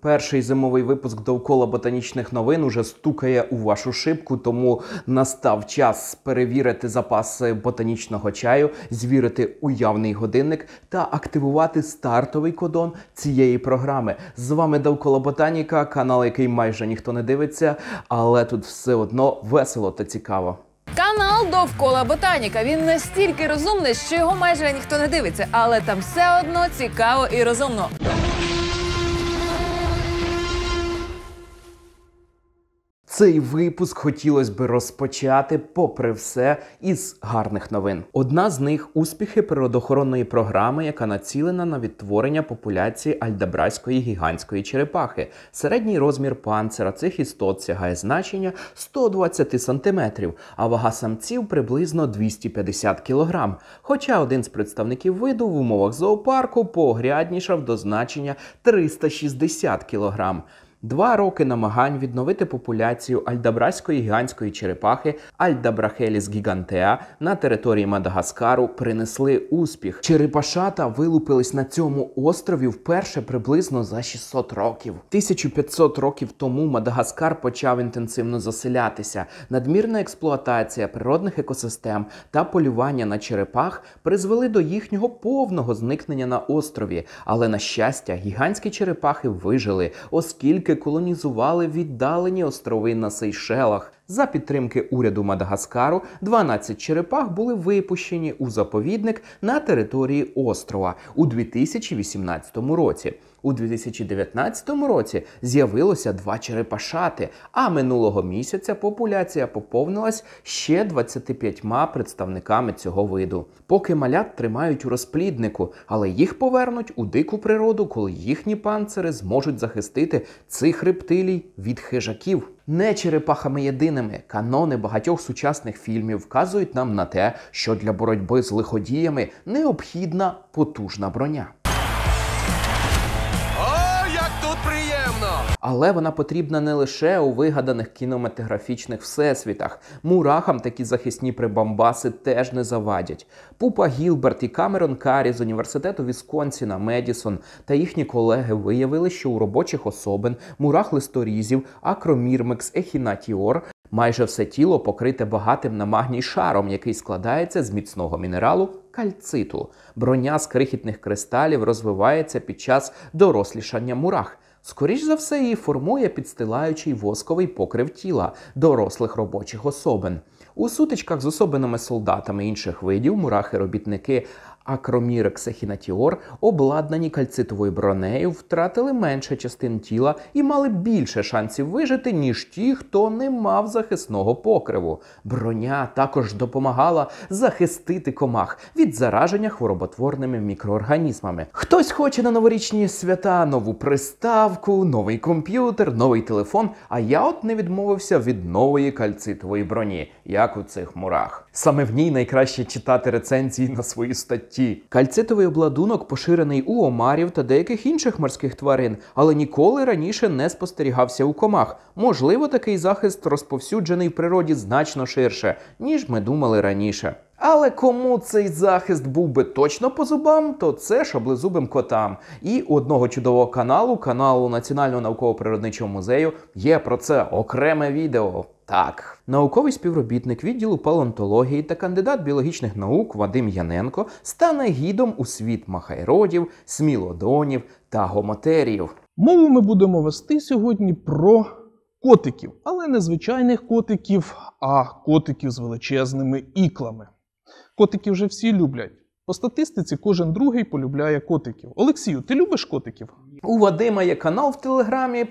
Перший зимовий випуск довкола ботанічних новин уже стукає у вашу шибку, тому настав час перевірити запаси ботанічного чаю, звірити уявний годинник та активувати стартовий кодон цієї програми. З вами довкола Ботаніка, канал, який майже ніхто не дивиться, але тут все одно весело та цікаво. Канал довкола Ботаніка. Він настільки розумний, що його майже ніхто не дивиться, але там все одно цікаво і розумно. Цей випуск хотілося б розпочати, попри все, із гарних новин. Одна з них успіхи природоохоронної програми, яка націлена на відтворення популяції альдабраської гігантської черепахи. Середній розмір панцера цих істот сягає значення 120 сантиметрів, а вага самців приблизно 250 кілограм. Хоча один з представників виду в умовах зоопарку погряднішав до значення 360 кілограм. Два роки намагань відновити популяцію альдабраської гігантської черепахи Альдабрахеліс гігантеа на території Мадагаскару принесли успіх. Черепашата вилупились на цьому острові вперше приблизно за 600 років. 1500 років тому Мадагаскар почав інтенсивно заселятися. Надмірна експлуатація природних екосистем та полювання на черепах призвели до їхнього повного зникнення на острові. Але на щастя, гігантські черепахи вижили, оскільки колонізували віддалені острови на Сейшелах. За підтримки уряду Мадагаскару 12 черепах були випущені у заповідник на території острова у 2018 році. У 2019 році з'явилося два черепашати, а минулого місяця популяція поповнилась ще 25 представниками цього виду. Поки малят тримають у розпліднику, але їх повернуть у дику природу, коли їхні панцири зможуть захистити цих рептилій від хижаків не черепахами єдиними. Канони багатьох сучасних фільмів вказують нам на те, що для боротьби з лиходіями необхідна потужна броня. але вона потрібна не лише у вигаданих кінематографічних всесвітах. Мурахам такі захисні прибамбаси теж не завадять. Пупа Гілберт і Камерон Карі з університету Вісконсіна, Медісон та їхні колеги виявили, що у робочих особин мурах листорізів, акромірмекс, ехінатіор. Майже все тіло покрите багатим на магній шаром, який складається з міцного мінералу кальциту. Броня з крихітних кристалів розвивається під час дорослішання мурах. Скоріше за все, її формує підстилаючий восковий покрив тіла дорослих робочих особин. У сутичках з особинами солдатами інших видів мурахи-робітники акромірексахінатіор, обладнані кальцитовою бронею, втратили менше частин тіла і мали більше шансів вижити, ніж ті, хто не мав захисного покриву. Броня також допомагала захистити комах від зараження хвороботворними мікроорганізмами. Хтось хоче на новорічні свята нову приставку, новий комп'ютер, новий телефон. А я от не відмовився від нової кальцитової броні, як у цих мурах. Саме в ній найкраще читати рецензії на свої статті. Кальцитовий обладунок поширений у омарів та деяких інших морських тварин, але ніколи раніше не спостерігався у комах. Можливо, такий захист розповсюджений в природі значно ширше, ніж ми думали раніше. Але кому цей захист був би точно по зубам, то це шаблезубим котам. І у одного чудового каналу, каналу Національного науково-природничого музею, є про це окреме відео. Так, науковий співробітник відділу палеонтології та кандидат біологічних наук Вадим Яненко стане гідом у світ махайродів, смілодонів та гомотерів. Мову ми будемо вести сьогодні про котиків, але не звичайних котиків, а котиків з величезними іклами. Котики вже всі люблять. По статистиці кожен другий полюбляє котиків. Олексію, ти любиш котиків? У Вадима є канал в Телеграмі,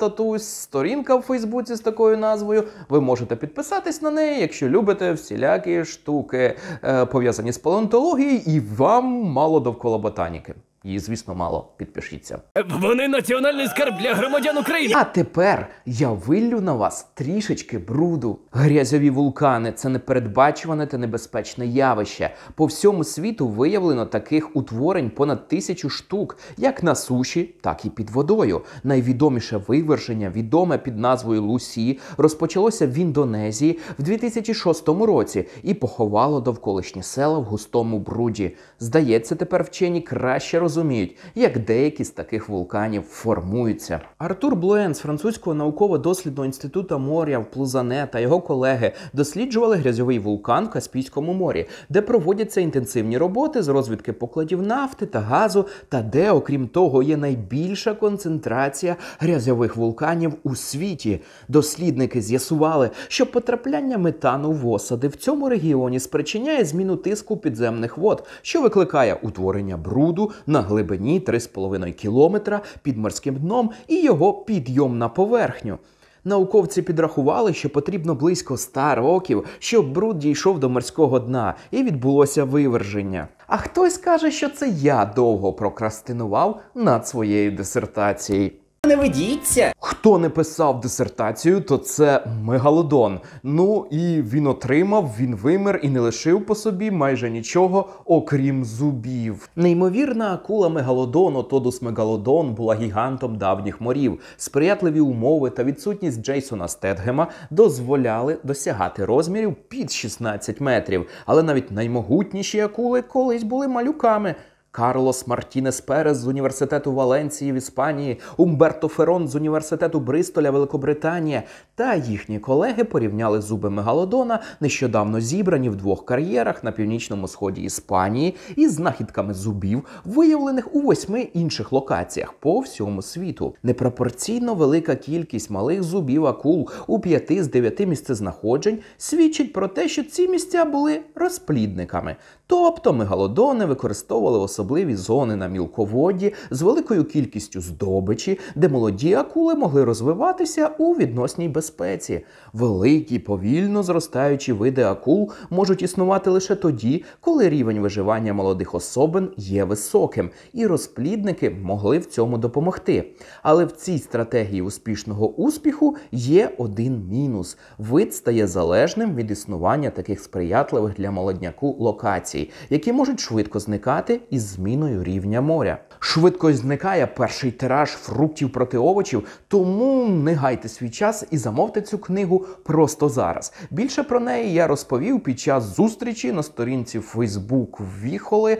татусь, сторінка в Фейсбуці з такою назвою. Ви можете підписатись на неї, якщо любите всілякі штуки, е, пов'язані з палеонтологією, і вам мало довкола ботаніки. Її, звісно, мало. Підпишіться. Вони національний скарб для громадян України. А тепер я виллю на вас трішечки бруду. Грязьові вулкани це непередбачуване та небезпечне явище. По всьому світу виявлено таких утворень понад тисячу штук, як на суші, так і під водою. Найвідоміше вивершення, відоме під назвою Лусі, розпочалося в Індонезії в 2006 році і поховало довколишні села в густому бруді. Здається, тепер вчені краще розуміють, розуміють, як деякі з таких вулканів формуються. Артур Блуен з французького науково-дослідного інституту моря в Плузане та його колеги досліджували грязьовий вулкан в Каспійському морі, де проводяться інтенсивні роботи з розвідки покладів нафти та газу, та де, окрім того, є найбільша концентрація грязьових вулканів у світі. Дослідники з'ясували, що потрапляння метану в осади в цьому регіоні спричиняє зміну тиску підземних вод, що викликає утворення бруду на глибині 3,5 кілометра під морським дном і його підйом на поверхню. Науковці підрахували, що потрібно близько 100 років, щоб бруд дійшов до морського дна і відбулося виверження. А хтось каже, що це я довго прокрастинував над своєю дисертацією не ведіться. Хто не писав дисертацію, то це мегалодон. Ну і він отримав, він вимер і не лишив по собі майже нічого, окрім зубів. Неймовірна акула Мегалодон, отодус Мегалодон, була гігантом давніх морів. Сприятливі умови та відсутність Джейсона Стетгема дозволяли досягати розмірів під 16 метрів. Але навіть наймогутніші акули колись були малюками. Карлос Мартінес Перес з університету Валенції в Іспанії, Умберто Ферон з університету Бристоля, Великобританія та їхні колеги порівняли зуби Мегалодона, нещодавно зібрані в двох кар'єрах на північному сході Іспанії, із знахідками зубів, виявлених у восьми інших локаціях по всьому світу. Непропорційно велика кількість малих зубів акул у п'яти з дев'яти місцезнаходжень свідчить про те, що ці місця були розплідниками. Тобто мегалодони використовували особливі зони на мілководді з великою кількістю здобичі, де молоді акули могли розвиватися у відносній безпеці. Великі повільно зростаючі види акул можуть існувати лише тоді, коли рівень виживання молодих особин є високим, і розплідники могли в цьому допомогти. Але в цій стратегії успішного успіху є один мінус: вид стає залежним від існування таких сприятливих для молодняку локацій флуктуації, які можуть швидко зникати із зміною рівня моря. Швидко зникає перший тираж фруктів проти овочів, тому не гайте свій час і замовте цю книгу просто зараз. Більше про неї я розповів під час зустрічі на сторінці Фейсбук Віхоли, е,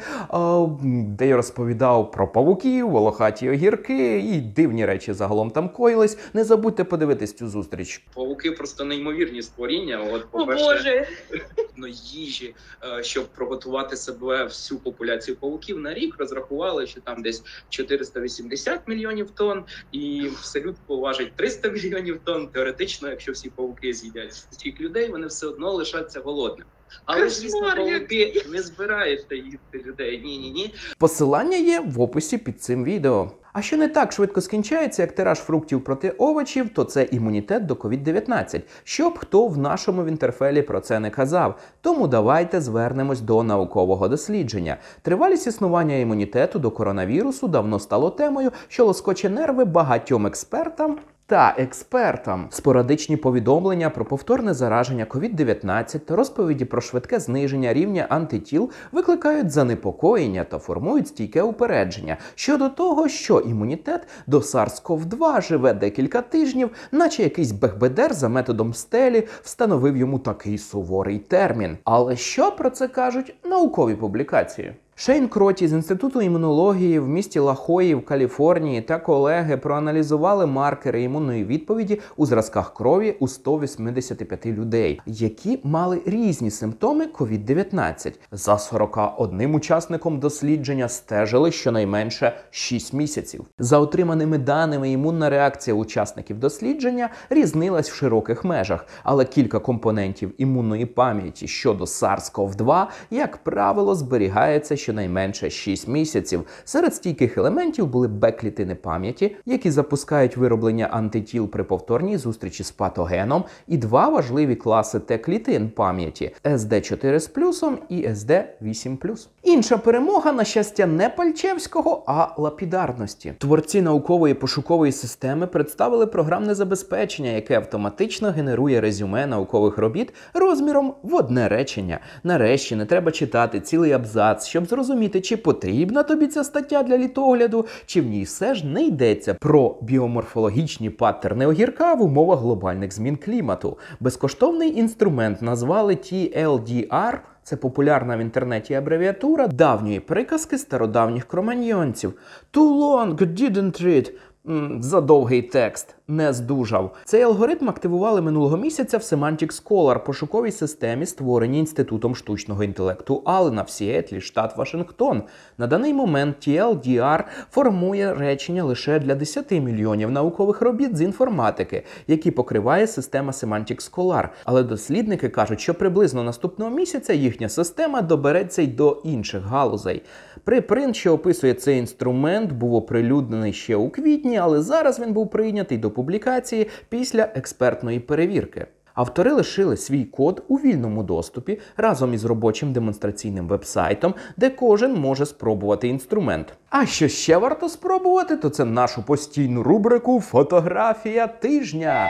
де я розповідав про павуків, волохаті огірки і дивні речі загалом там коїлись. Не забудьте подивитись цю зустріч. Павуки просто неймовірні створіння. От по перше, ну, їжі, е, щоб приготувати готувати себе всю популяцію пауків на рік, розрахували, що там десь 480 мільйонів тонн, і все вселюдку важить 300 мільйонів тонн. Теоретично, якщо всі пауки з'їдять всіх людей, вони все одно лишаться голодними. Але звісно, голубі не збираєшся їсти людей. Ні, ні, ні. Посилання є в описі під цим відео. А що не так швидко скінчається, як тираж фруктів проти овочів, то це імунітет до COVID-19. Щоб хто в нашому вінтерфелі про це не казав. Тому давайте звернемось до наукового дослідження. Тривалість існування імунітету до коронавірусу давно стало темою, що лоскоче нерви багатьом експертам та експертам спорадичні повідомлення про повторне зараження COVID-19 та розповіді про швидке зниження рівня антитіл викликають занепокоєння та формують стійке упередження щодо того, що імунітет до SARS-CoV-2 живе декілька тижнів, наче якийсь бехбедер за методом стелі встановив йому такий суворий термін. Але що про це кажуть наукові публікації? Шейн Кроті з інституту імунології в місті Лахої в Каліфорнії та колеги проаналізували маркери імунної відповіді у зразках крові у 185 людей, які мали різні симптоми COVID-19. За 41 учасником дослідження стежили щонайменше 6 місяців. За отриманими даними, імунна реакція учасників дослідження різнилась в широких межах, але кілька компонентів імунної пам'яті щодо SARS-CoV-2, як правило, зберігається щонайменше 6 місяців. Серед стійких елементів були б-клітини пам'яті, які запускають вироблення антитіл при повторній зустрічі з патогеном, і два важливі класи Т-клітин пам'яті сд 4 з плюсом і sd 8 Інша перемога, на щастя, не Пальчевського, а лапідарності. Творці наукової пошукової системи представили програмне забезпечення, яке автоматично генерує резюме наукових робіт розміром в одне речення. Нарешті не треба читати цілий абзац, щоб зрозуміти, чи потрібна тобі ця стаття для літогляду, чи в ній все ж не йдеться про біоморфологічні паттерни огірка в умовах глобальних змін клімату. Безкоштовний інструмент назвали TLDR – це популярна в інтернеті абревіатура давньої приказки стародавніх кроманьйонців. Too long didn't read. задовгий текст не здужав. Цей алгоритм активували минулого місяця в Semantic Scholar, пошуковій системі, створеній інститутом штучного інтелекту Аллена в Сіетлі, штат Вашингтон. На даний момент TLDR формує речення лише для 10 мільйонів наукових робіт з інформатики, які покриває система Semantic Scholar. Але дослідники кажуть, що приблизно наступного місяця їхня система добереться й до інших галузей. Припринт, що описує цей інструмент, був оприлюднений ще у квітні, але зараз він був прийнятий до публікації після експертної перевірки. Автори лишили свій код у вільному доступі разом із робочим демонстраційним вебсайтом, де кожен може спробувати інструмент. А що ще варто спробувати, то це нашу постійну рубрику Фотографія тижня.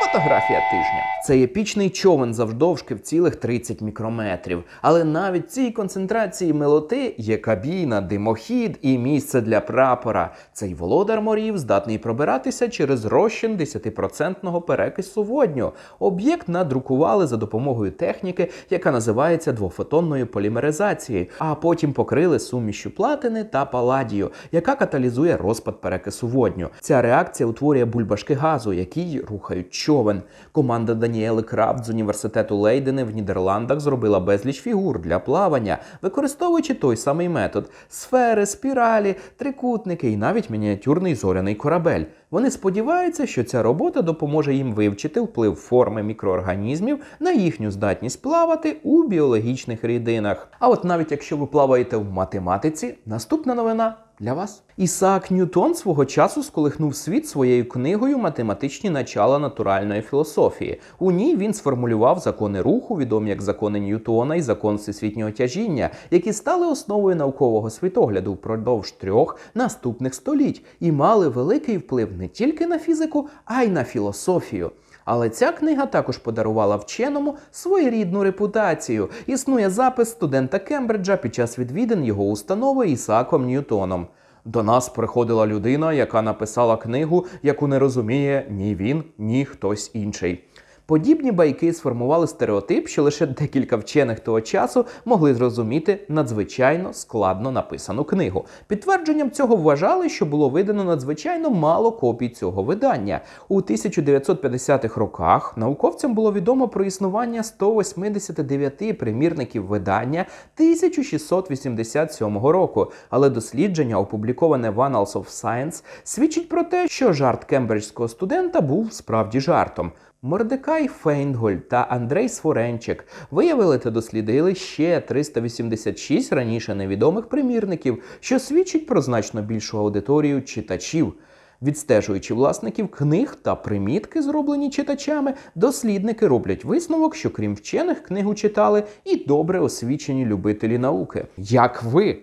Фотографія тижня. Цей епічний човен завдовжки в цілих 30 мікрометрів. Але навіть цій концентрації милоти є кабіна, димохід і місце для прапора. Цей володар морів здатний пробиратися через розчин 10% перекису водню. Об'єкт надрукували за допомогою техніки, яка називається двофотонною полімеризацією, а потім покрили сумішю платини та паладію, яка каталізує розпад перекису водню. Ця реакція утворює бульбашки газу, які рухають човен. Команда Даніели Крафт з університету Лейдени в Нідерландах зробила безліч фігур для плавання, використовуючи той самий метод: сфери, спіралі, трикутники і навіть мініатюрний зоряний корабель. Вони сподіваються, що ця робота допоможе їм вивчити вплив форми мікроорганізмів на їхню здатність плавати у біологічних рідинах. А от навіть якщо ви плаваєте в математиці, наступна новина. Для вас Ісаак Ньютон свого часу сколихнув світ своєю книгою Математичні начала натуральної філософії. У ній він сформулював закони руху, відомі як закони Ньютона і закон всесвітнього тяжіння, які стали основою наукового світогляду впродовж трьох наступних століть і мали великий вплив не тільки на фізику, а й на філософію. Але ця книга також подарувала вченому своєрідну репутацію. Існує запис студента Кембриджа під час відвідин його установи Ісаком Ньютоном. До нас приходила людина, яка написала книгу, яку не розуміє ні він, ні хтось інший. Подібні байки сформували стереотип, що лише декілька вчених того часу могли зрозуміти надзвичайно складно написану книгу. Підтвердженням цього вважали, що було видано надзвичайно мало копій цього видання. У 1950-х роках науковцям було відомо про існування 189 примірників видання 1687 року. Але дослідження, опубліковане в Annals of Science, свідчить про те, що жарт кембриджського студента був справді жартом. Мордекай Фейнгольд та Андрей Своренчик виявили та дослідили ще 386 раніше невідомих примірників, що свідчить про значно більшу аудиторію читачів. Відстежуючи власників книг та примітки, зроблені читачами, дослідники роблять висновок, що крім вчених книгу читали і добре освічені любителі науки. Як ви?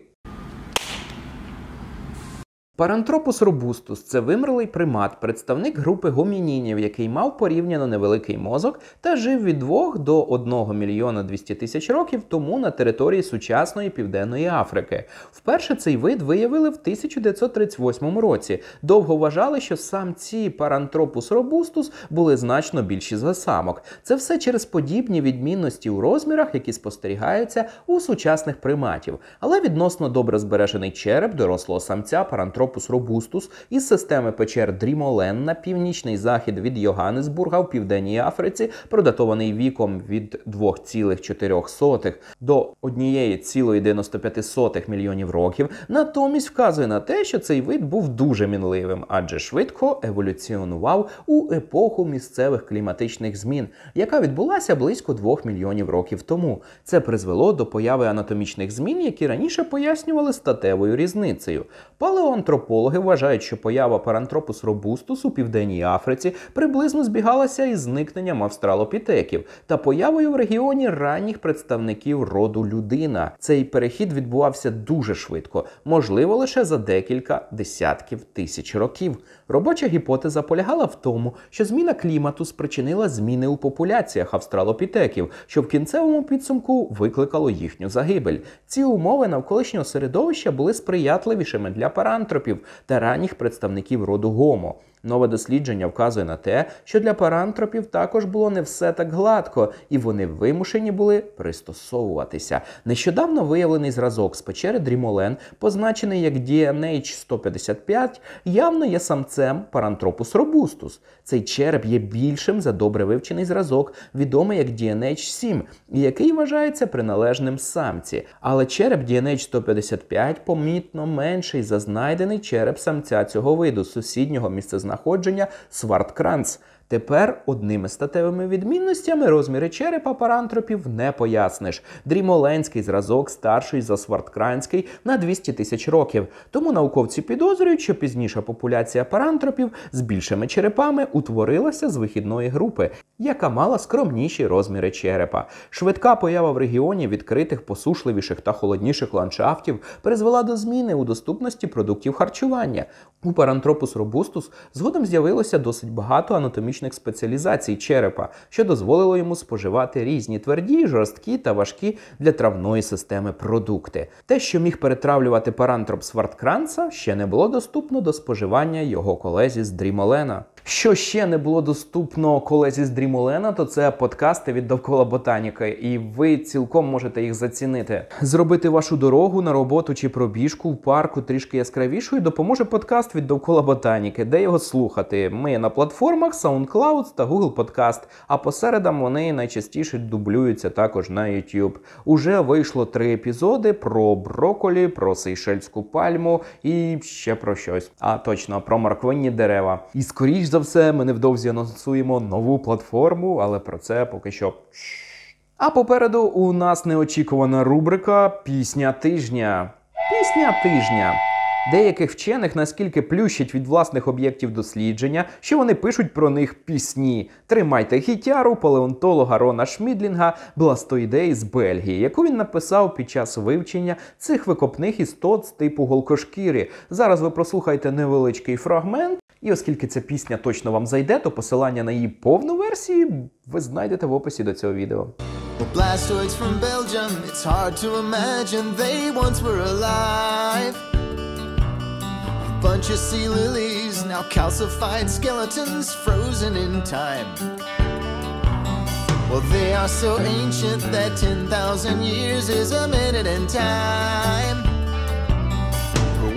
Парантропус робустус це вимерлий примат, представник групи гомінінів, який мав порівняно невеликий мозок та жив від 2 до 1 мільйона 200 тисяч років тому на території сучасної південної Африки. Вперше цей вид виявили в 1938 році. Довго вважали, що самці парантропус робустус були значно більші за самок. Це все через подібні відмінності у розмірах, які спостерігаються у сучасних приматів, але відносно добре збережений череп дорослого самця парантропус Антропус робустус із системи печер Дрімолен на північний захід від Йоганнесбурга в Південній Африці, продатований віком від 2,4 до 1,95 мільйонів років, натомість вказує на те, що цей вид був дуже мінливим, адже швидко еволюціонував у епоху місцевих кліматичних змін, яка відбулася близько 2 мільйонів років тому. Це призвело до появи анатомічних змін, які раніше пояснювали статевою різницею. Палеонтроп Антропологи вважають, що поява парантропус робустус у південній Африці приблизно збігалася із зникненням австралопітеків та появою в регіоні ранніх представників роду людина. Цей перехід відбувався дуже швидко, можливо, лише за декілька десятків тисяч років. Робоча гіпотеза полягала в тому, що зміна клімату спричинила зміни у популяціях австралопітеків, що в кінцевому підсумку викликало їхню загибель. Ці умови навколишнього середовища були сприятливішими для парантропів та ранніх представників роду гомо. Нове дослідження вказує на те, що для парантропів також було не все так гладко, і вони вимушені були пристосовуватися. Нещодавно виявлений зразок з печери Дрімолен, позначений як dnh 155, явно є самцем парантропус робустус. Цей череп є більшим за добре вивчений зразок, відомий як dnh 7, який вважається приналежним самці. Але череп dnh 155 помітно менший за знайдений череп самця цього виду сусіднього місцезнаного знаходження Сварткранц. Тепер одними статевими відмінностями розміри черепа парантропів не поясниш. Дрімоленський зразок старший за сварткранський на 200 тисяч років. Тому науковці підозрюють, що пізніша популяція парантропів з більшими черепами утворилася з вихідної групи, яка мала скромніші розміри черепа. Швидка поява в регіоні відкритих посушливіших та холодніших ландшафтів призвела до зміни у доступності продуктів харчування. У парантропус робустус згодом з'явилося досить багато анатомічних хірургічних спеціалізацій черепа, що дозволило йому споживати різні тверді, жорсткі та важкі для травної системи продукти. Те, що міг перетравлювати парантроп Сварткранца, ще не було доступно до споживання його колезі з Дрімолена. Що ще не було доступно колезі з Дрімолена, то це подкасти від довкола ботаніки, і ви цілком можете їх зацінити. Зробити вашу дорогу на роботу чи пробіжку в парку трішки яскравішою допоможе подкаст від довкола ботаніки, де його слухати. Ми на платформах SoundCloud та Google Podcast, а посередам вони найчастіше дублюються також на YouTube. Уже вийшло три епізоди про броколі, про сейшельську пальму і ще про щось. А точно про морквинні дерева. І скоріш за все, ми невдовзі анонсуємо нову платформу, але про це поки що. А попереду у нас неочікувана рубрика Пісня тижня. Пісня тижня. Деяких вчених наскільки плющить від власних об'єктів дослідження, що вони пишуть про них пісні. Тримайте гітяру палеонтолога Рона Шмідлінга Бластоідеї з Бельгії, яку він написав під час вивчення цих викопних істот з типу голкошкіри. Зараз ви прослухаєте невеличкий фрагмент, і оскільки ця пісня точно вам зайде, то посилання на її повну версію ви знайдете в описі до цього відео. The Blastoids from Belgium, it's hard to imagine they once were alive. bunch of sea lilies, now calcified skeletons frozen in time. Well, they are so ancient that 10,000 years is a minute in time.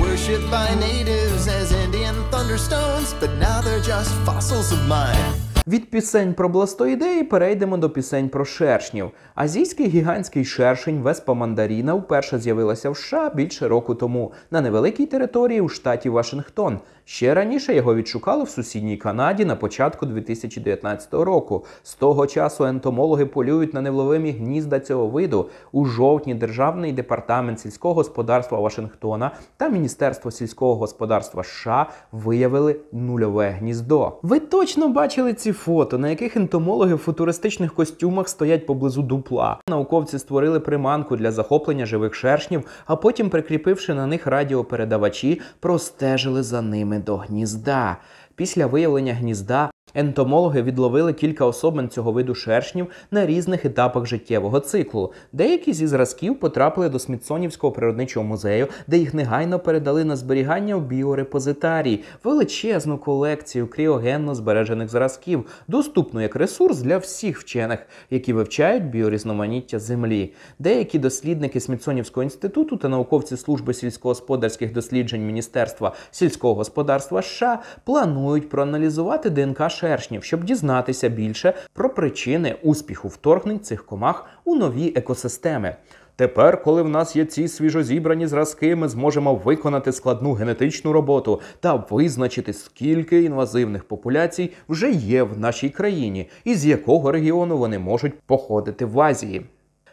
worshipped by natives as Indian thunderstones, but now they're just fossils of mine. Від пісень про бластоідеї перейдемо до пісень про шершнів. Азійський гігантський шершень Веспа Мандаріна вперше з'явилася в США більше року тому на невеликій території у штаті Вашингтон. Ще раніше його відшукали в сусідній Канаді на початку 2019 року. З того часу ентомологи полюють на невловимі гнізда цього виду у жовтні державний департамент сільського господарства Вашингтона та Міністерство сільського господарства США виявили нульове гніздо. Ви точно бачили ці фото, на яких ентомологи в футуристичних костюмах стоять поблизу дупла. Науковці створили приманку для захоплення живих шершнів, а потім, прикріпивши на них радіопередавачі, простежили за ними до гнізда. Після виявлення гнізда Ентомологи відловили кілька особин цього виду шершнів на різних етапах життєвого циклу. Деякі зі зразків потрапили до Смітсонівського природничого музею, де їх негайно передали на зберігання в біорепозитарій, величезну колекцію кріогенно збережених зразків, доступну як ресурс для всіх вчених, які вивчають біорізноманіття землі. Деякі дослідники Смітсонівського інституту та науковці служби сільськогосподарських досліджень Міністерства сільського господарства США планують проаналізувати ДНК шершнів шершнів, щоб дізнатися більше про причини успіху вторгнень цих комах у нові екосистеми. Тепер, коли в нас є ці свіжозібрані зразки, ми зможемо виконати складну генетичну роботу та визначити, скільки інвазивних популяцій вже є в нашій країні і з якого регіону вони можуть походити в Азії.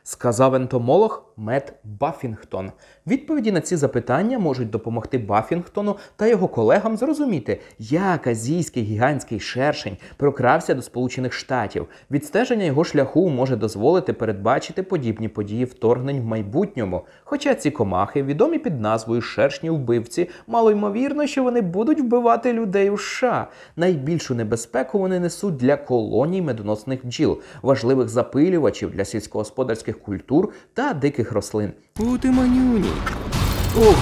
Сказав ентомолог Мед Баффінгтон. Відповіді на ці запитання можуть допомогти Баффінгтону та його колегам зрозуміти, як азійський гігантський шершень прокрався до Сполучених Штатів. Відстеження його шляху може дозволити передбачити подібні події вторгнень в майбутньому. Хоча ці комахи, відомі під назвою шершні вбивці, мало ймовірно, що вони будуть вбивати людей у США. Найбільшу небезпеку вони несуть для колоній медоносних бджіл, важливих запилювачів для сільськогосподарських культур та диких диких рослин. Бути манюні. Ого!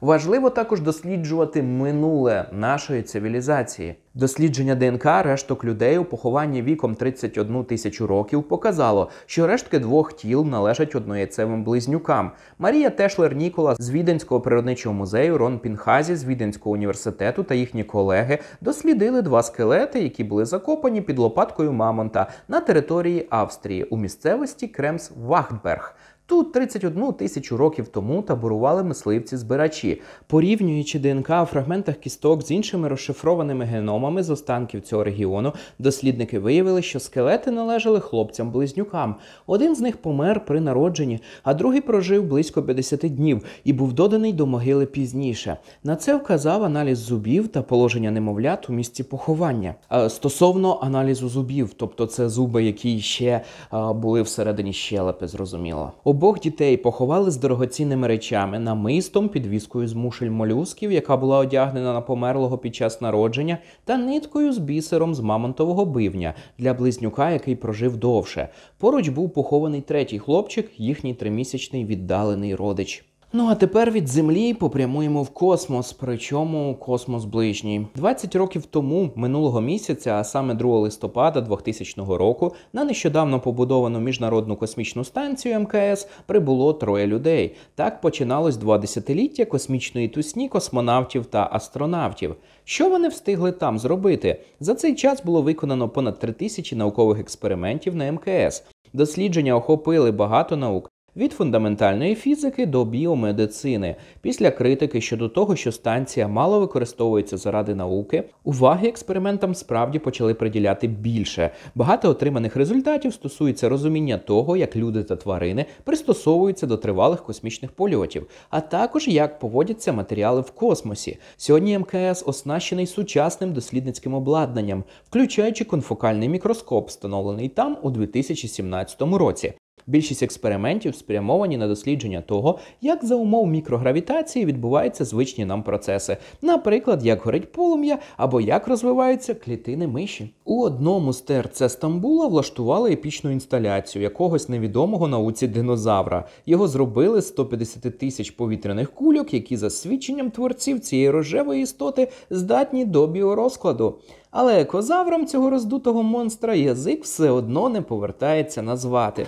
Важливо також досліджувати минуле нашої цивілізації. Дослідження ДНК решток людей у похованні віком 31 тисячу років показало, що рештки двох тіл належать одноєцевим близнюкам. Марія Тешлер Нікола з Віденського природничого музею Рон Пінхазі з Віденського університету та їхні колеги дослідили два скелети, які були закопані під лопаткою Мамонта на території Австрії у місцевості Кремс-Вахтберг. Тут 31 тисячу років тому таборували мисливці-збирачі, порівнюючи ДНК у фрагментах кісток з іншими розшифрованими геномами з останків цього регіону, дослідники виявили, що скелети належали хлопцям-близнюкам. Один з них помер при народженні, а другий прожив близько 50 днів і був доданий до могили пізніше. На це вказав аналіз зубів та положення немовлят у місці поховання. Е, стосовно аналізу зубів, тобто це зуби, які ще е, були всередині щелепи, зрозуміло. Обох дітей поховали з дорогоцінними речами, намистом, підвіскою з мушель молюсків, яка була одягнена на померлого під час народження, та ниткою з бісером з мамонтового бивня для близнюка, який прожив довше. Поруч був похований третій хлопчик, їхній тримісячний віддалений родич. Ну а тепер від землі попрямуємо в космос. Причому космос ближній. 20 років тому, минулого місяця, а саме 2 листопада 2000 року, на нещодавно побудовану міжнародну космічну станцію МКС прибуло троє людей. Так починалось два десятиліття космічної тусні космонавтів та астронавтів. Що вони встигли там зробити? За цей час було виконано понад 3000 наукових експериментів на МКС. Дослідження охопили багато наук, від фундаментальної фізики до біомедицини після критики щодо того, що станція мало використовується заради науки, уваги експериментам справді почали приділяти більше. Багато отриманих результатів стосується розуміння того, як люди та тварини пристосовуються до тривалих космічних польотів, а також як поводяться матеріали в космосі. Сьогодні МКС оснащений сучасним дослідницьким обладнанням, включаючи конфокальний мікроскоп, встановлений там у 2017 році. Більшість експериментів спрямовані на дослідження того, як за умов мікрогравітації відбуваються звичні нам процеси, наприклад, як горить полум'я або як розвиваються клітини миші. У одному з ТРЦ Стамбула влаштували епічну інсталяцію якогось невідомого науці динозавра. Його зробили з 150 тисяч повітряних кульок, які за свідченням творців цієї рожевої істоти здатні до біорозкладу. Але екозавром цього роздутого монстра язик все одно не повертається назвати.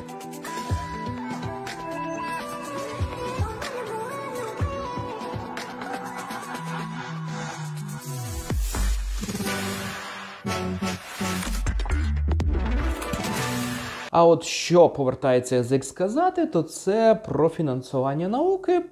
А от що повертається язик сказати, то це про фінансування науки,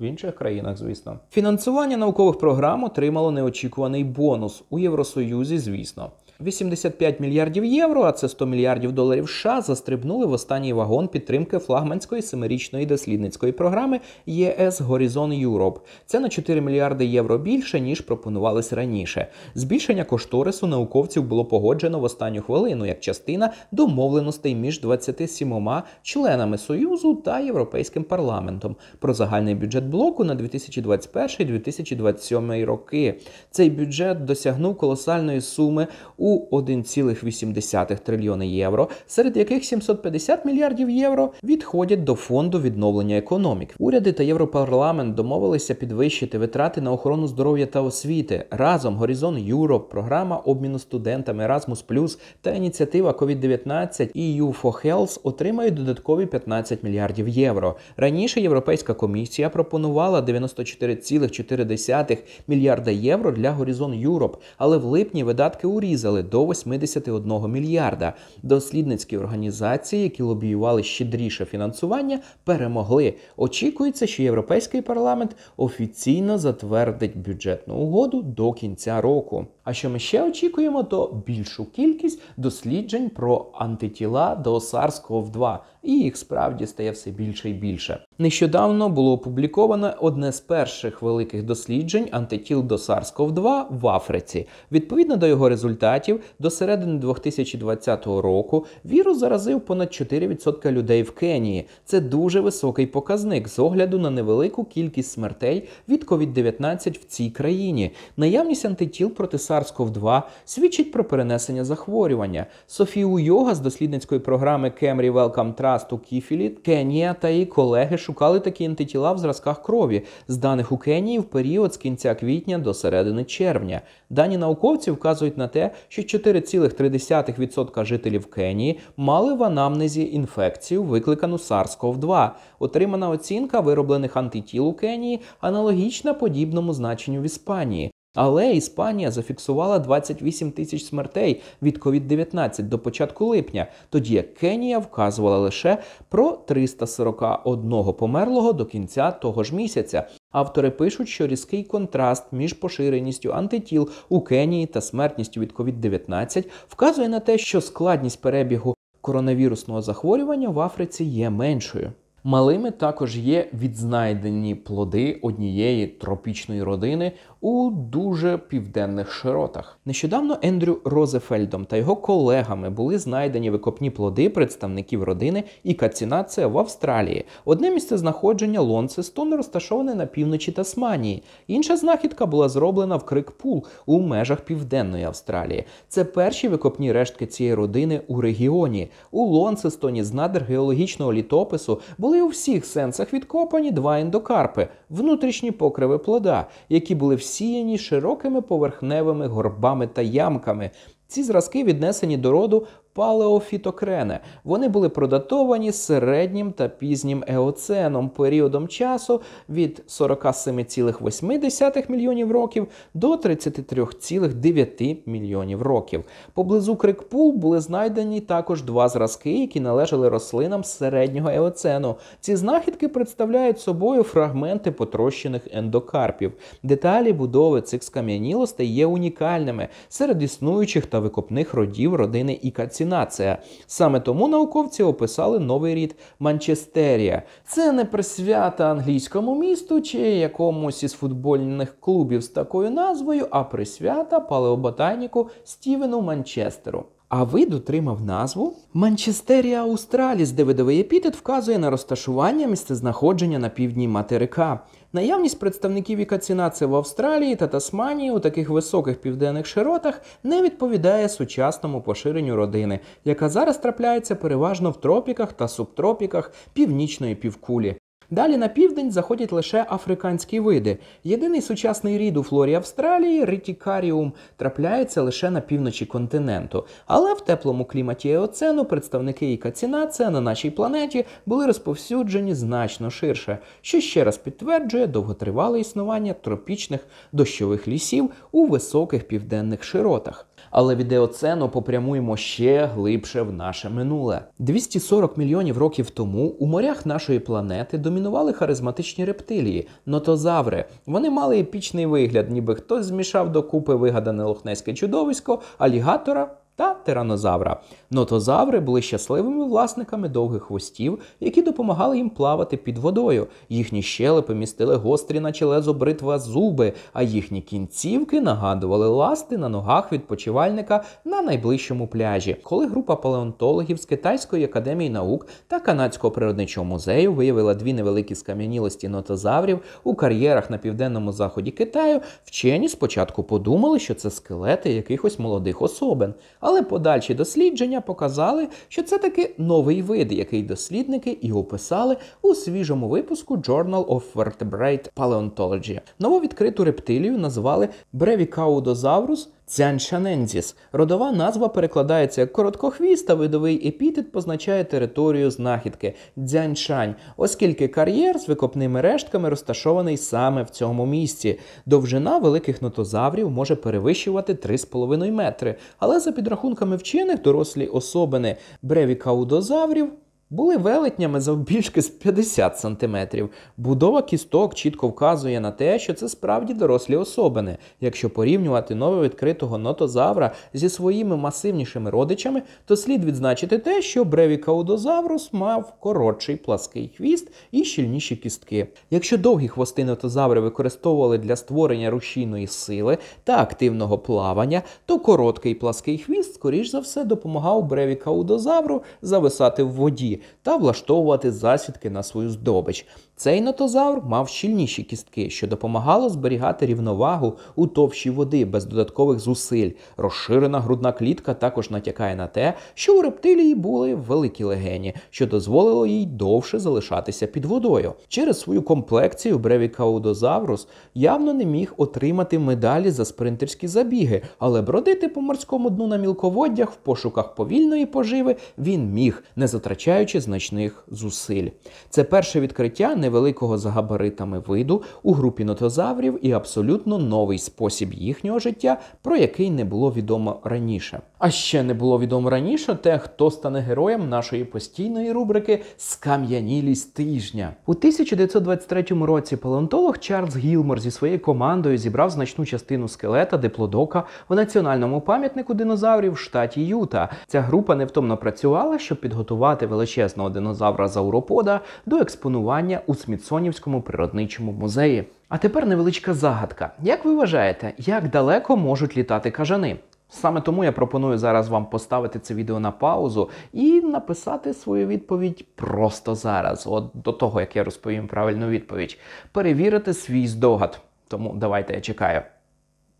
в інших країнах, звісно. Фінансування наукових програм отримало неочікуваний бонус у Євросоюзі, звісно. 85 мільярдів євро, а це 100 мільярдів доларів США, застрибнули в останній вагон підтримки флагманської семирічної дослідницької програми ЄС Горізон Юроп. Це на 4 мільярди євро більше, ніж пропонувалось раніше. Збільшення кошторису науковців було погоджено в останню хвилину як частина домовленостей між 27 членами Союзу та Європейським парламентом про загальний бюджет блоку на 2021-2027 роки. Цей бюджет досягнув колосальної суми у у 1,8 трильйони євро, серед яких 750 мільярдів євро відходять до фонду відновлення економік. Уряди та Європарламент домовилися підвищити витрати на охорону здоров'я та освіти. Разом Горизон Юроп, програма обміну студентами Erasmus+, та ініціатива COVID-19 і EU Health отримають додаткові 15 мільярдів євро. Раніше Європейська комісія пропонувала 94,4 мільярда євро для Горизон Юроп, але в липні видатки урізали вирісли до 81 мільярда. Дослідницькі організації, які лобіювали щедріше фінансування, перемогли. Очікується, що європейський парламент офіційно затвердить бюджетну угоду до кінця року. А що ми ще очікуємо, то більшу кількість досліджень про антитіла до sars cov 2 і їх справді стає все більше і більше. Нещодавно було опубліковано одне з перших великих досліджень антитіл до sars cov 2 в Африці. Відповідно до його результатів, до середини 2020 року вірус заразив понад 4% людей в Кенії. Це дуже високий показник з огляду на невелику кількість смертей від COVID-19 в цій країні. Наявність антитіл проти SARS SARS-CoV-2 свідчить про перенесення захворювання. Софію Йога з дослідницької програми Кемрі Велкам Траст у Кіфілі, Кенія та її колеги шукали такі антитіла в зразках крові, з даних у Кенії в період з кінця квітня до середини червня. Дані науковці вказують на те, що 4,3% жителів Кенії мали в анамнезі інфекцію, викликану SARS-CoV-2. Отримана оцінка вироблених антитіл у Кенії аналогічна подібному значенню в Іспанії. Але Іспанія зафіксувала 28 тисяч смертей від COVID-19 до початку липня, тоді як Кенія вказувала лише про 341 померлого до кінця того ж місяця. Автори пишуть, що різкий контраст між поширеністю антитіл у Кенії та смертністю від COVID-19 вказує на те, що складність перебігу коронавірусного захворювання в Африці є меншою. Малими також є відзнайдені плоди однієї тропічної родини у дуже південних широтах. Нещодавно Ендрю Розефельдом та його колегами були знайдені викопні плоди представників родини і кацінація в Австралії. Одне місце знаходження Лонсестон розташоване на півночі Тасманії. Інша знахідка була зроблена в Крикпул у межах південної Австралії. Це перші викопні рештки цієї родини у регіоні. У Лонсестоні з надр геологічного літопису були були у всіх сенсах відкопані два ендокарпи, внутрішні покриви плода, які були всіяні широкими поверхневими горбами та ямками. Ці зразки віднесені до роду палеофітокрени. Вони були продатовані середнім та пізнім еоценом періодом часу від 47,8 мільйонів років до 33,9 мільйонів років. Поблизу Крикпул були знайдені також два зразки, які належали рослинам середнього еоцену. Ці знахідки представляють собою фрагменти потрощених ендокарпів. Деталі будови цих скам'янілостей є унікальними серед існуючих та викопних родів родини Ікацін комбінація. Саме тому науковці описали новий рід Манчестерія. Це не присвята англійському місту чи якомусь із футбольних клубів з такою назвою, а присвята палеоботаніку Стівену Манчестеру. А вид отримав назву Манчестерія Аустраліс, де видовий епітет вказує на розташування місцезнаходження на півдні материка. Наявність представників ікацінації в Австралії та Тасманії у таких високих південних широтах не відповідає сучасному поширенню родини, яка зараз трапляється переважно в тропіках та субтропіках північної півкулі. Далі на південь заходять лише африканські види. Єдиний сучасний рід у флорі Австралії, Ретікаріум, трапляється лише на півночі континенту. Але в теплому кліматі Еоцену представники ікацінація на нашій планеті були розповсюджені значно ширше, що ще раз підтверджує довготривале існування тропічних дощових лісів у високих південних широтах. Але від Еоцену попрямуємо ще глибше в наше минуле. 240 мільйонів років тому у морях нашої планети домінували домінували харизматичні рептилії, нотозаври. Вони мали епічний вигляд, ніби хтось змішав докупи вигадане лохнеське чудовисько, алігатора та тиранозавра. Нотозаври були щасливими власниками довгих хвостів, які допомагали їм плавати під водою. Їхні щелепи містили гострі, наче лезо бритва зуби, а їхні кінцівки нагадували ласти на ногах відпочивальника на найближчому пляжі. Коли група палеонтологів з Китайської академії наук та канадського природничого музею виявила дві невеликі скам'янілості нотозаврів у кар'єрах на південному заході Китаю, вчені спочатку подумали, що це скелети якихось молодих особин але подальші дослідження показали, що це таки новий вид, який дослідники і описали у свіжому випуску Journal of Vertebrate Paleontology. Нову відкриту рептилію назвали Brevicaudosaurus Цяншанензіс родова назва перекладається як короткохвіст, а видовий епітет позначає територію знахідки дзяньшань, оскільки кар'єр з викопними рештками розташований саме в цьому місці. Довжина великих нотозаврів може перевищувати 3,5 метри. Але за підрахунками вчених, дорослі особини бревікаудозаврів були велетнями завбільшки з 50 сантиметрів. Будова кісток чітко вказує на те, що це справді дорослі особини. Якщо порівнювати нововідкритого нотозавра зі своїми масивнішими родичами, то слід відзначити те, що бревікаудозаврус мав коротший плаский хвіст і щільніші кістки. Якщо довгі хвости нотозаври використовували для створення рушійної сили та активного плавання, то короткий плаский хвіст, скоріш за все, допомагав бревікаудозавру зависати в воді та влаштовувати засідки на свою здобич. Цей нотозавр мав щільніші кістки, що допомагало зберігати рівновагу у товщі води без додаткових зусиль. Розширена грудна клітка також натякає на те, що у рептилії були великі легені, що дозволило їй довше залишатися під водою. Через свою комплекцію бревікаудозаврус явно не міг отримати медалі за спринтерські забіги, але бродити по морському дну на мілководдях в пошуках повільної поживи він міг, не затрачаючи значних зусиль. Це перше відкриття не невеликого за габаритами виду у групі нотозаврів і абсолютно новий спосіб їхнього життя, про який не було відомо раніше. А ще не було відомо раніше те, хто стане героєм нашої постійної рубрики Скам'янілість тижня. У 1923 році палеонтолог Чарльз Гілмор зі своєю командою зібрав значну частину скелета диплодока в національному пам'ятнику динозаврів в штаті Юта. Ця група невтомно працювала, щоб підготувати величезного динозавра зауропода до експонування у Смітсонівському природничому музеї. А тепер невеличка загадка. Як ви вважаєте, як далеко можуть літати кажани? Саме тому я пропоную зараз вам поставити це відео на паузу і написати свою відповідь просто зараз, от до того як я розповім правильну відповідь. Перевірити свій здогад. Тому давайте я чекаю.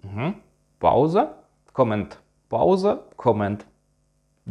Угу. Пауза, комент. Пауза, комент.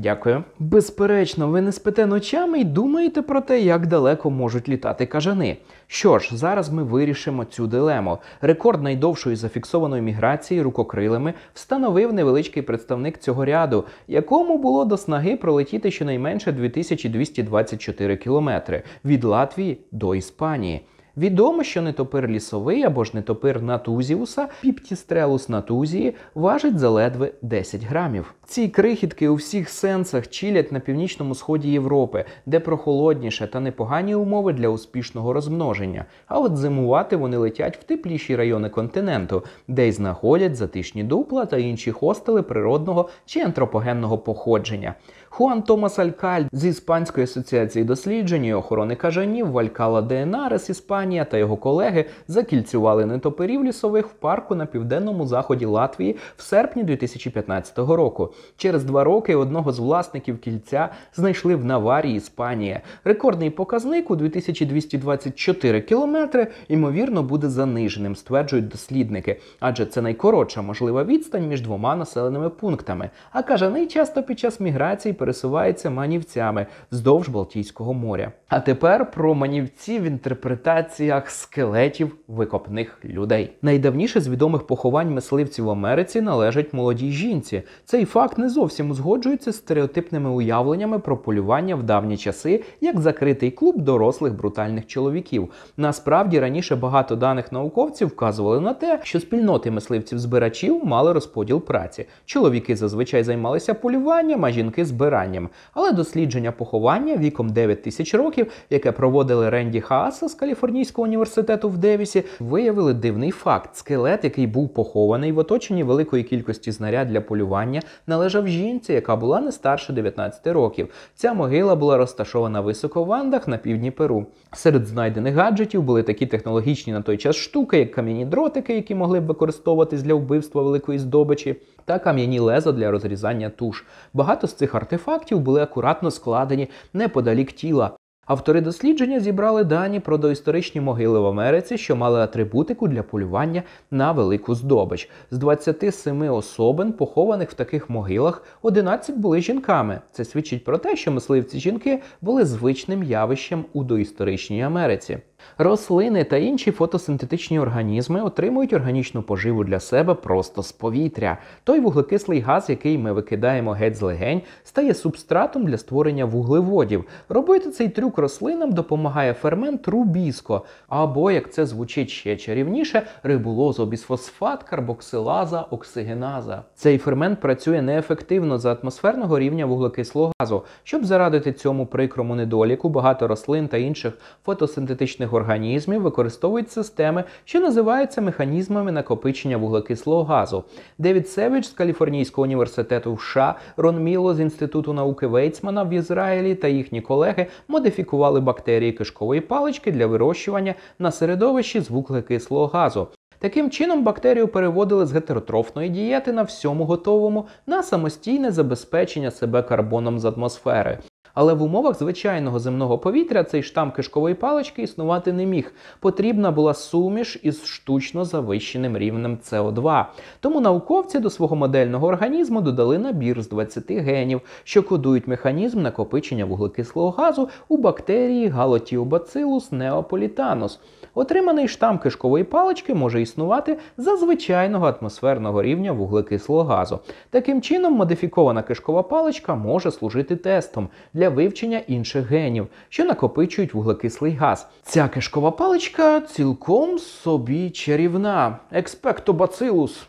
Дякую. Безперечно, ви не спите ночами і думаєте про те, як далеко можуть літати кажани. Що ж, зараз ми вирішимо цю дилему. Рекорд найдовшої зафіксованої міграції рукокрилими встановив невеличкий представник цього ряду, якому було до снаги пролетіти щонайменше 2224 кілометри від Латвії до Іспанії. Відомо, що нетопир лісовий або ж нетопир натузіуса, піптістрелус натузії, важить заледве 10 грамів. Ці крихітки у всіх сенсах чилять на північному сході Європи, де прохолодніше та непогані умови для успішного розмноження. А от зимувати вони летять в тепліші райони континенту, де й знаходять затишні дупла та інші хостели природного чи антропогенного походження. Хуан Томас Алькаль з Іспанської асоціації досліджень і охорони кажанів Валькала Денарес, Іспанія та його колеги закільцювали нетоперів лісових в парку на південному заході Латвії в серпні 2015 року. Через два роки одного з власників кільця знайшли в наварії Іспанія. Рекордний показник у 2224 кілометри, ймовірно, буде заниженим, стверджують дослідники, адже це найкоротша можлива відстань між двома населеними пунктами. А каже, найчасто під час міграції пересувається манівцями вздовж Балтійського моря. А тепер про манівці в інтерпретаціях скелетів викопних людей. Найдавніше з відомих поховань мисливців в Америці належать молодій жінці. Цей факт не зовсім узгоджується з стереотипними уявленнями про полювання в давні часи як закритий клуб дорослих брутальних чоловіків. Насправді раніше багато даних науковців вказували на те, що спільноти мисливців збирачів мали розподіл праці. Чоловіки зазвичай займалися полюванням, а жінки збирали вважали але дослідження поховання віком 9 тисяч років, яке проводили Ренді Хааса з Каліфорнійського університету в Девісі, виявили дивний факт: скелет, який був похований в оточенні великої кількості знаряд для полювання, належав жінці, яка була не старше 19 років. Ця могила була розташована високо в Андах на півдні Перу. Серед знайдених гаджетів були такі технологічні на той час штуки, як кам'яні дротики, які могли б використовуватись для вбивства великої здобичі та кам'яні леза для розрізання туш. Багато з цих артефактів були акуратно складені неподалік тіла. Автори дослідження зібрали дані про доісторичні могили в Америці, що мали атрибутику для полювання на велику здобич. З 27 особин, похованих в таких могилах, 11 були жінками. Це свідчить про те, що мисливці жінки були звичним явищем у доісторичній Америці. Рослини та інші фотосинтетичні організми отримують органічну поживу для себе просто з повітря. Той вуглекислий газ, який ми викидаємо геть з легень, стає субстратом для створення вуглеводів. Робити цей трюк рослинам допомагає фермент рубіско, або, як це звучить ще чарівніше, рибулозобісфосфат карбоксилаза оксигеназа. Цей фермент працює неефективно за атмосферного рівня вуглекислого газу. Щоб зарадити цьому прикрому недоліку, багато рослин та інших фотосинтетичних біологічних організмів використовують системи, що називаються механізмами накопичення вуглекислого газу. Девід Севич з Каліфорнійського університету в США, Рон Міло з інституту науки Вейцмана в Ізраїлі та їхні колеги модифікували бактерії кишкової палички для вирощування на середовищі з вуглекислого газу. Таким чином, бактерію переводили з гетеротрофної дієти на всьому готовому на самостійне забезпечення себе карбоном з атмосфери. Але в умовах звичайного земного повітря цей штам кишкової палички існувати не міг. Потрібна була суміш із штучно завищеним рівнем СО2. Тому науковці до свого модельного організму додали набір з 20 генів, що кодують механізм накопичення вуглекислого газу у бактерії Галотіобацилус Неополітанус. Отриманий штам кишкової палички може існувати за звичайного атмосферного рівня вуглекислого газу. Таким чином, модифікована кишкова паличка може служити тестом для вивчення інших генів, що накопичують вуглекислий газ. Ця кишкова паличка цілком собі чарівна. Експекто бацилус.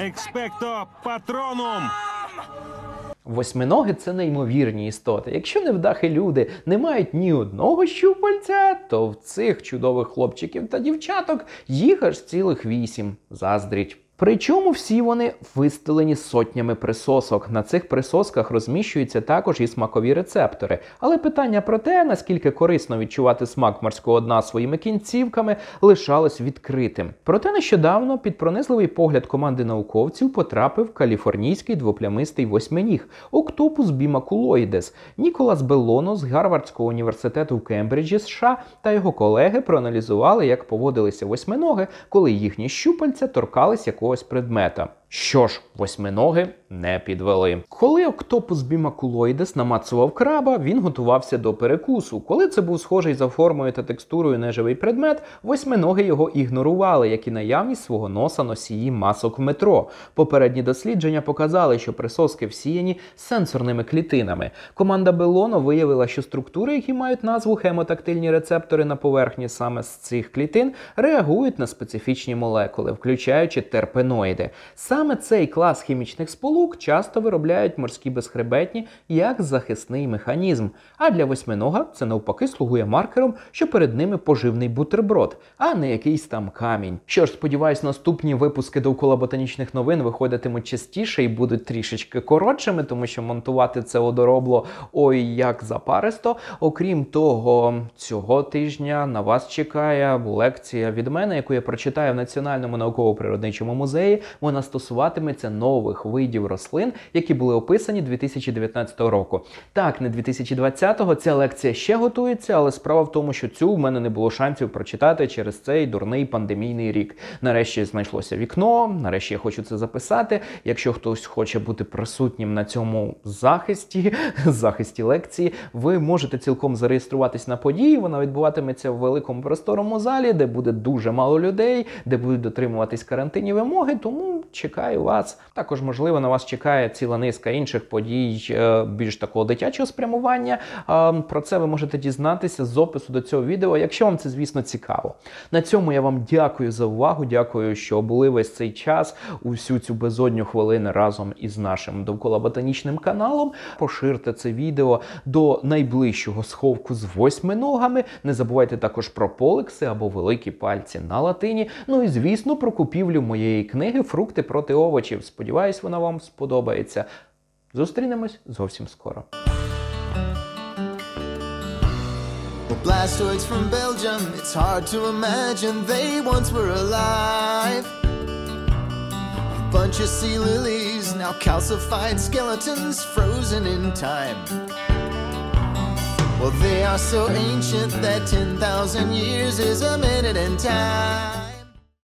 Експекто патронум. Восьминоги це неймовірні істоти. Якщо невдахи люди не мають ні одного щупальця, то в цих чудових хлопчиків та дівчаток їх аж цілих вісім заздріть. Причому всі вони вистелені сотнями присосок. На цих присосках розміщуються також і смакові рецептори. Але питання про те, наскільки корисно відчувати смак морського дна своїми кінцівками, лишалось відкритим. Проте нещодавно під пронизливий погляд команди науковців потрапив каліфорнійський двоплямистий восьминіг Октопус бімакулоїдес. Ніколас Беллоно з Гарвардського університету в Кембриджі США та його колеги проаналізували, як поводилися восьминоги, коли їхні щупальця торкались якогось якогось предмета. Що ж, восьминоги не підвели. Коли октопус бімакулоїдес намацував краба, він готувався до перекусу. Коли це був схожий за формою та текстурою неживий предмет, восьминоги його ігнорували, як і наявність свого носа носії масок в метро. Попередні дослідження показали, що присоски всіяні сенсорними клітинами. Команда Белоно виявила, що структури, які мають назву хемотактильні рецептори на поверхні саме з цих клітин, реагують на специфічні молекули, включаючи терпеноїди. Саме цей клас хімічних сполук часто виробляють морські безхребетні як захисний механізм. А для восьминога це навпаки слугує маркером, що перед ними поживний бутерброд, а не якийсь там камінь. Що ж, сподіваюсь, наступні випуски довкола ботанічних новин виходитимуть частіше і будуть трішечки коротшими, тому що монтувати це одоробло ой як запаристо. Окрім того, цього тижня на вас чекає лекція від мене, яку я прочитаю в Національному науково-природничому музеї. Вона стосується стосуватиметься нових видів рослин, які були описані 2019 року. Так, не 2020-го ця лекція ще готується, але справа в тому, що цю в мене не було шансів прочитати через цей дурний пандемійний рік. Нарешті знайшлося вікно. Нарешті я хочу це записати. Якщо хтось хоче бути присутнім на цьому захисті, захисті лекції, ви можете цілком зареєструватись на події. Вона відбуватиметься в великому просторому залі, де буде дуже мало людей, де будуть дотримуватись карантинні вимоги. Тому чекайте чекаю вас. Також, можливо, на вас чекає ціла низка інших подій, е, більш такого дитячого спрямування. Про це ви можете дізнатися з опису до цього відео, якщо вам це, звісно, цікаво. На цьому я вам дякую за увагу. Дякую, що були весь цей час, усю цю безодню хвилини разом із нашим довкола ботанічним каналом. Поширте це відео до найближчого сховку з восьми ногами. Не забувайте також про полекси або великі пальці на латині. Ну і звісно, про купівлю моєї книги Фрукти проти сорти овочів. Сподіваюсь, вона вам сподобається. Зустрінемось зовсім скоро. Blastoids from Belgium, it's hard to imagine they once were alive. A bunch of sea lilies, now calcified skeletons frozen in time. Well, they are so ancient that 10,000 years is a minute in time.